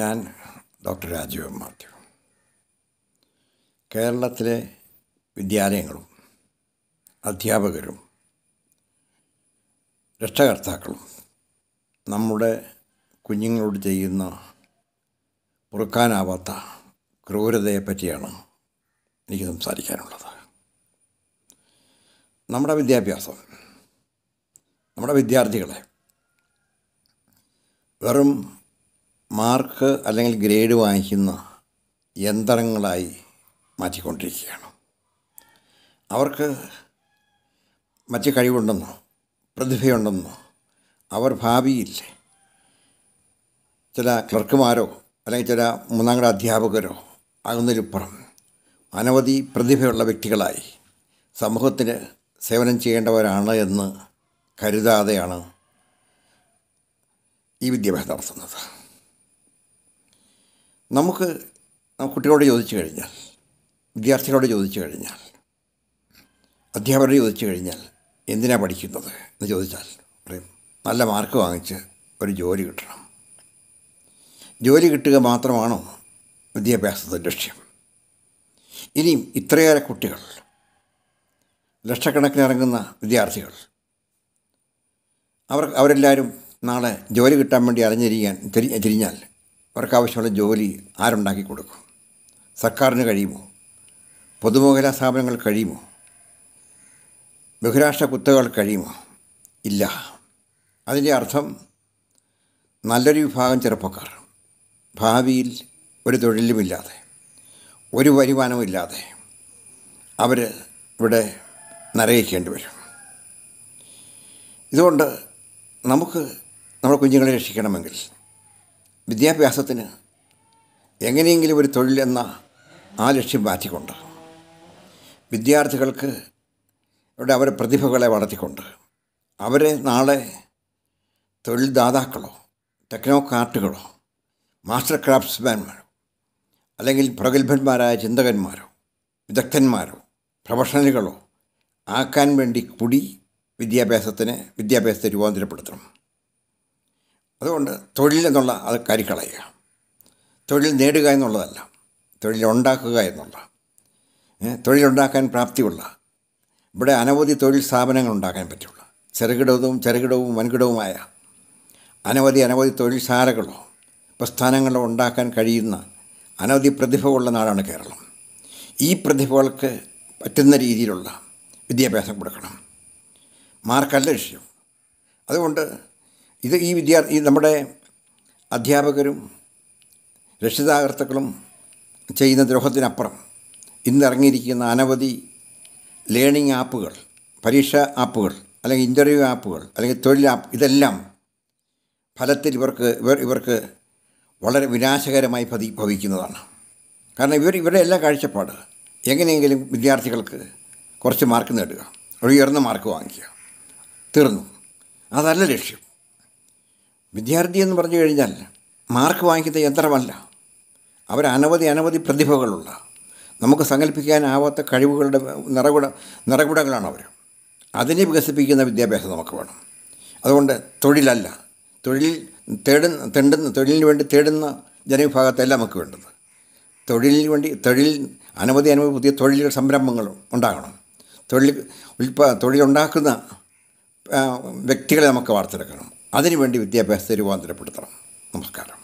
ഞാൻ ഡോക്ടർ രാജീവ് മാത്യു കേരളത്തിലെ വിദ്യാലയങ്ങളും അധ്യാപകരും രക്ഷകർത്താക്കളും നമ്മുടെ കുഞ്ഞുങ്ങളോട് ചെയ്യുന്ന പൊറുക്കാനാവാത്ത ക്രൂരതയെപ്പറ്റിയാണ് എനിക്ക് സംസാരിക്കാനുള്ളത് നമ്മുടെ വിദ്യാഭ്യാസം നമ്മുടെ വിദ്യാർത്ഥികളെ വെറും മാർക്ക് അല്ലെങ്കിൽ ഗ്രേഡ് വാങ്ങിക്കുന്ന യന്ത്രങ്ങളായി മാറ്റിക്കൊണ്ടിരിക്കുകയാണ് അവർക്ക് മറ്റ് കഴിവുണ്ടെന്നോ പ്രതിഭയുണ്ടെന്നോ അവർ ഭാവിയിൽ ചില ക്ലർക്കുമാരോ അല്ലെങ്കിൽ ചില മൂന്നാം ഗ്രേഡ് അധ്യാപകരോ ആകുന്നതിലുപ്പുറം അനവധി പ്രതിഭയുള്ള വ്യക്തികളായി സമൂഹത്തിന് സേവനം ചെയ്യേണ്ടവരാണ് എന്ന് കരുതാതെയാണ് ഈ വിദ്യാഭ്യാസം നടത്തുന്നത് നമുക്ക് കുട്ടികളോട് ചോദിച്ചു കഴിഞ്ഞാൽ വിദ്യാർത്ഥികളോട് ചോദിച്ചു കഴിഞ്ഞാൽ അധ്യാപകരോട് ചോദിച്ചു കഴിഞ്ഞാൽ എന്തിനാണ് പഠിക്കുന്നത് എന്ന് ചോദിച്ചാൽ പറയും നല്ല മാർക്ക് വാങ്ങിച്ച് ഒരു ജോലി കിട്ടണം ജോലി കിട്ടുക മാത്രമാണോ വിദ്യാഭ്യാസത്തിൻ്റെ ലക്ഷ്യം ഇനിയും ഇത്രയേറെ കുട്ടികൾ ലക്ഷക്കണക്കിന് ഇറങ്ങുന്ന വിദ്യാർത്ഥികൾ അവർ അവരെല്ലാവരും നാളെ ജോലി കിട്ടാൻ വേണ്ടി അറിഞ്ഞിരിക്കാൻ തിരിഞ്ഞാൽ അവർക്കാവശ്യമുള്ള ജോലി ആരുണ്ടാക്കി കൊടുക്കും സർക്കാരിന് കഴിയുമോ പൊതുമേഖലാ സ്ഥാപനങ്ങൾ കഴിയുമോ ബഹുരാഷ്ട്ര കുത്തകൾ കഴിയുമോ ഇല്ല അതിൻ്റെ അർത്ഥം നല്ലൊരു വിഭാഗം ചെറുപ്പക്കാർ ഭാവിയിൽ ഒരു തൊഴിലുമില്ലാതെ ഒരു വരുമാനവുമില്ലാതെ അവർ ഇവിടെ നരയിക്കേണ്ടി വരും ഇതുകൊണ്ട് നമുക്ക് നമ്മുടെ കുഞ്ഞുങ്ങളെ രക്ഷിക്കണമെങ്കിൽ വിദ്യാഭ്യാസത്തിന് എങ്ങനെയെങ്കിലും ഒരു തൊഴിലെന്ന ആ ലക്ഷ്യം മാറ്റിക്കൊണ്ട് വിദ്യാർത്ഥികൾക്ക് ഇവിടെ അവരെ പ്രതിഭകളെ വളർത്തിക്കൊണ്ട് അവരെ നാളെ തൊഴിൽദാതാക്കളോ ദാതാക്കളോ ടെക്നോക്രാറ്റുകളോ മാസ്റ്റർ ക്രാഫ്റ്റ്സ്മാൻമാരോ അല്ലെങ്കിൽ പ്രഗത്ഭന്മാരായ ചിന്തകന്മാരോ വിദഗ്ധന്മാരോ പ്രൊഫഷണലുകളോ ആക്കാൻ വേണ്ടി കൂടി വിദ്യാഭ്യാസത്തിന് വിദ്യാഭ്യാസത്തെ രൂപാന്തരപ്പെടുത്തണം അതുകൊണ്ട് തൊഴിലെന്നുള്ള അത് കരിക്കളയുക തൊഴിൽ നേടുക എന്നുള്ളതല്ല തൊഴിലുണ്ടാക്കുക എന്നുള്ള തൊഴിലുണ്ടാക്കാൻ പ്രാപ്തിയുള്ള ഇവിടെ അനവധി തൊഴിൽ സ്ഥാപനങ്ങൾ ഉണ്ടാക്കാൻ പറ്റുള്ളൂ ചെറുകിടവും ചെറുകിടവും വൻകിടവുമായ അനവധി അനവധി തൊഴിൽ ശാലകളോ പ്രസ്ഥാനങ്ങളോ ഉണ്ടാക്കാൻ കഴിയുന്ന അനവധി പ്രതിഭകളുള്ള നാടാണ് കേരളം ഈ പ്രതിഭകൾക്ക് പറ്റുന്ന രീതിയിലുള്ള വിദ്യാഭ്യാസം കൊടുക്കണം മാർക്കല്ല വിഷയം അതുകൊണ്ട് ഇത് ഈ വിദ്യാർത്ഥി നമ്മുടെ അധ്യാപകരും രക്ഷിതാകർത്തക്കളും ചെയ്യുന്ന ദ്രോഹത്തിനപ്പുറം ഇന്നിറങ്ങിയിരിക്കുന്ന അനവധി ലേണിംഗ് ആപ്പുകൾ പരീക്ഷ ആപ്പുകൾ അല്ലെങ്കിൽ ഇൻ്റർവ്യൂ ആപ്പുകൾ അല്ലെങ്കിൽ തൊഴിൽ ആപ്പ് ഇതെല്ലാം ഫലത്തിൽ ഇവർക്ക് ഇവർ ഇവർക്ക് വളരെ വിനാശകരമായി പതി ഭവിക്കുന്നതാണ് കാരണം ഇവർ ഇവരുടെ എല്ലാ കാഴ്ചപ്പാട് എങ്ങനെയെങ്കിലും വിദ്യാർത്ഥികൾക്ക് കുറച്ച് മാർക്ക് നേടുക ഒരു ഉയർന്ന മാർക്ക് വാങ്ങിക്കുക തീർന്നു അതല്ല ലക്ഷ്യം വിദ്യാർത്ഥി എന്ന് പറഞ്ഞു കഴിഞ്ഞാൽ മാർക്ക് വാങ്ങിക്കുന്ന യന്ത്രമല്ല അവർ അനവധി അനവധി പ്രതിഭകളുള്ള നമുക്ക് സങ്കല്പിക്കാനാവാത്ത കഴിവുകളുടെ നിറകുട നിറകുടകളാണ് അവർ അതിനെ വികസിപ്പിക്കുന്ന വിദ്യാഭ്യാസം നമുക്ക് വേണം അതുകൊണ്ട് തൊഴിലല്ല തൊഴിൽ തേടുന്ന തെണ്ടുന്ന തൊഴിലിന് വേണ്ടി തേടുന്ന ജനവിഭാഗത്തല്ല നമുക്ക് വേണ്ടത് തൊഴിലിന് വേണ്ടി തൊഴിൽ അനവധി അനവധി പുതിയ തൊഴിലുകൾ സംരംഭങ്ങൾ ഉണ്ടാകണം തൊഴിൽ ഉൽപ്പ തൊഴിലുണ്ടാക്കുന്ന വ്യക്തികളെ നമുക്ക് വാർത്തെടുക്കണം അതിനുവേണ്ടി വിദ്യാഭ്യാസത്തെ രൂപാന്തരപ്പെടുത്തണം നമസ്കാരം